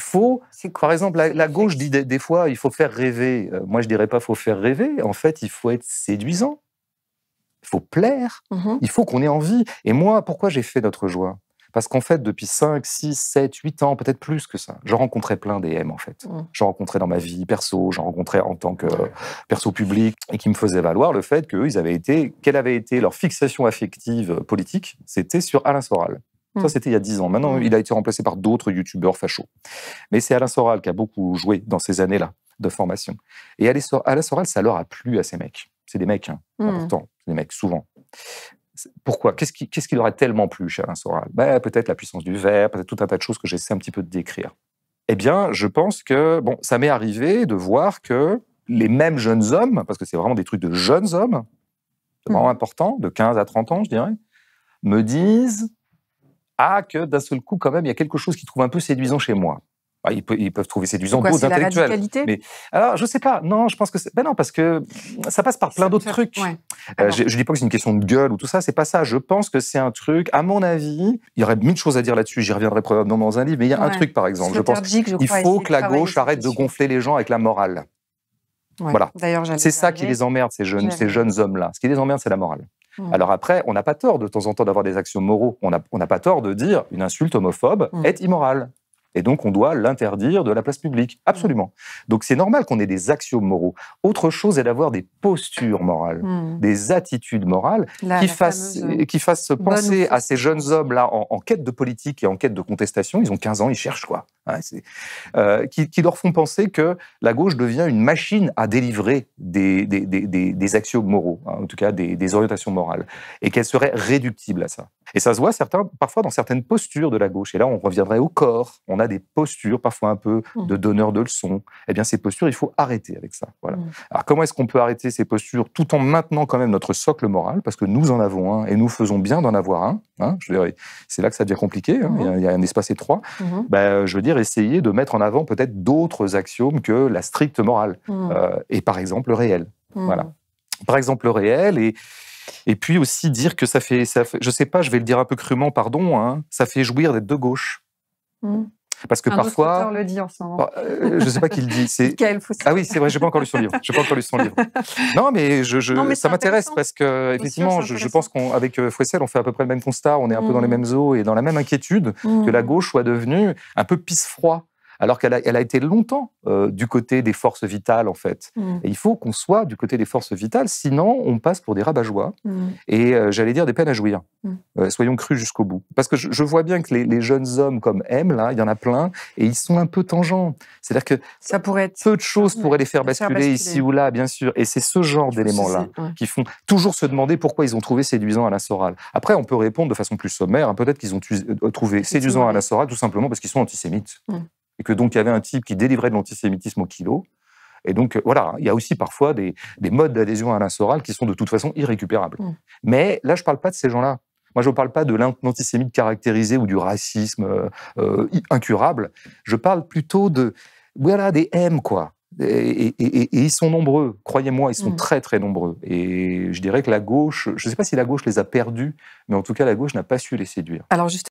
faut, par exemple, la, gauche dit des, fois, il faut faire rêver. Euh, moi, je dirais pas faut faire rêver. En fait, il faut être séduisant. Il faut plaire. Mhm. Il faut qu'on ait envie. Et moi, pourquoi j'ai fait notre joie Parce qu'en fait, depuis 5, 6, 7, 8 ans, peut-être plus que ça, je rencontrais plein des M, en fait. Mhm. je J'en rencontrais dans ma vie perso, j'en rencontrais en tant que euh, perso public, et qui me faisaient valoir le fait qu'eux, ils avaient été, quelle avait été leur fixation affective euh, politique C'était sur Alain Soral. Ça, mm. c'était il y a dix ans. Maintenant, mm. il a été remplacé par d'autres youtubeurs fachos. Mais c'est Alain Soral qui a beaucoup joué dans ces années-là de formation. Et Alain Soral, ça leur a plu à ces mecs. C'est des mecs, hein, mm. importants, des mecs, souvent. Pourquoi Qu'est-ce qui, leur a tellement plu chez Alain Soral bah, Peut-être la puissance du verre, peut-être tout un tas de choses que j'essaie un petit peu de décrire. Eh bien, je pense que, bon, ça m'est arrivé de voir que les mêmes jeunes hommes, parce que c'est vraiment des trucs de jeunes hommes, vraiment importants, de 15 à 30 ans, je dirais, me disent ah, que d'un seul coup, quand même, il y a quelque chose qui trouve un peu séduisant chez moi. Ah, ils, peuvent, trouver séduisant d'autres intellectuels. mais alors, je sais pas. Non, je pense que c'est... ben non parce que ça passe par plein d'autres trucs. Euh, je, ne dis pas que c'est une question de gueule ou tout ça. C'est pas ça. Je pense que c'est un truc. À mon avis, il y aurait mille choses à dire là-dessus. J'y reviendrai probablement dans un livre. Mais il y a un truc, par exemple, je pense. Je il faut que la gauche arrête de gonfler les gens avec la morale. Ouais. Voilà. C'est ça qui les emmerde ces jeunes, ces jeunes hommes-là. Ce qui les emmerde, c'est la morale. Mm. Alors après, on n'a pas tort de temps en temps d'avoir des axiomes moraux. On n'a pas tort de dire une insulte homophobe mm. est immorale. Et donc, on doit l'interdire de la place publique. Mm. Absolument. Donc, c'est normal qu'on ait des axiomes moraux. Autre chose est d'avoir des postures morales, des attitudes morales euh, qui, fassent, penser à ces jeunes hommes-là en, en, quête de politique et en quête de contestation. Ils ont 15 ans, ils cherchent quoi euh, qui, leur font penser que la gauche devient une machine à délivrer des, des, des, des axiomes moraux, hein, en tout cas des, orientations morales, et qu'elle serait réductible à ça. Et ça se voit certains, parfois dans certaines postures de la gauche. Et là, on reviendrait au corps. On a des postures parfois un peu mmh. de donneur de leçons. et eh bien, ces postures, il faut arrêter avec ça. Voilà. Mmh. Alors, comment est-ce qu'on peut arrêter ces postures tout en maintenant quand même notre socle moral, parce que nous en avons un et nous faisons bien d'en avoir un. Hein, je c'est là que ça devient compliqué. Hein. Mmh. il, y a, un espace étroit. Ben, je veux dire essayer de mettre en avant peut-être d'autres axiomes que la stricte morale, hmm. euh, et par exemple le réel. Hmm. Voilà. Par exemple le réel, et, et puis aussi dire que ça fait, ça je sais pas, je vais le dire un peu crûment, pardon, hein, ça fait jouir d'être de gauche. Hmm. Parce que parfois. le dit bah, euh, je sais pas qui le dit. C'est Ah oui, c'est vrai. J'ai pas encore lu son livre. J'ai pas encore lu son livre. Non, mais, je, je ça m'intéresse parce que effectivement, je, pense pense qu'avec euh, Fouessel, on fait à peu près le même constat. On est un peu dans les mmh. mêmes eaux et dans la même inquiétude que la mmh. gauche soit devenue un peu pisse froid alors qu'elle a, été longtemps euh, du côté des forces vitales, en fait. Mm. Et il faut qu'on soit du côté des forces vitales, sinon on passe pour des rabat mm. et, euh, j'allais dire, des peines à jouir. Mm. Euh, soyons crus jusqu'au bout. Parce que je, vois bien que les, jeunes hommes comme M, là, il y en a plein, et ils sont un peu tangents. C'est-à-dire que ça pourrait peu de choses pourraient les faire basculer, ici ou là, bien sûr. Et c'est ce genre d'éléments-là qui font toujours se demander pourquoi ils ont trouvé séduisant Alain Soral. Après, on peut répondre de façon plus sommaire, hein, peut-être qu'ils ont trouvé séduisant Alain Soral tout simplement parce qu'ils sont antisémites et que donc il y avait un type qui délivrait de l'antisémitisme au kilo. Et donc, euh, voilà, il y a aussi parfois des, modes d'adhésion à l'insoral qui sont de toute façon irrécupérables. Mm. Mais là, je ne parle pas de ces gens-là. Moi, je ne parle pas de l'antisémite caractérisé ou du racisme euh, euh, incurable. Je parle plutôt de, voilà, des M, quoi. Et, ils sont nombreux, croyez-moi, ils sont mm. très très nombreux. Et je dirais que la gauche, je ne sais pas si la gauche les a perdus, mais en tout cas la gauche n'a pas su les séduire. Alors justement...